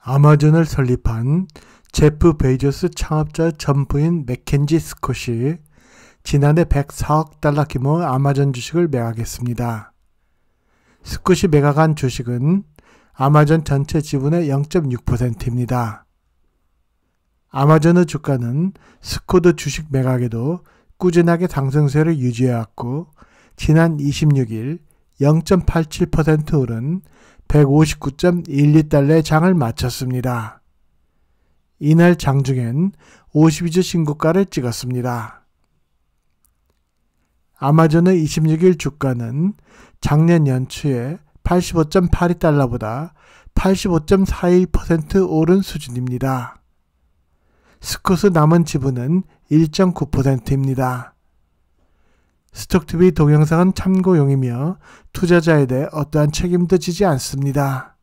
아마존을 설립한 제프 베이저스 창업자 전부인 맥켄지 스콧이 지난해 104억 달러 규모 아마존 주식을 매각했습니다. 스콧이 매각한 주식은 아마존 전체 지분의 0.6%입니다. 아마존의 주가는 스코드 주식 매각에도 꾸준하게 상승세를 유지해왔고 지난 26일 0.87% 오른 159.12달러의 장을 마쳤습니다. 이날 장중엔 52주 신고가를 찍었습니다. 아마존의 26일 주가는 작년 연초에 85.82달러보다 85.41% 오른 수준입니다. 스쿠스 남은 지분은 1.9%입니다. 스톡TV 동영상은 참고용이며 투자자에 대해 어떠한 책임도 지지 않습니다.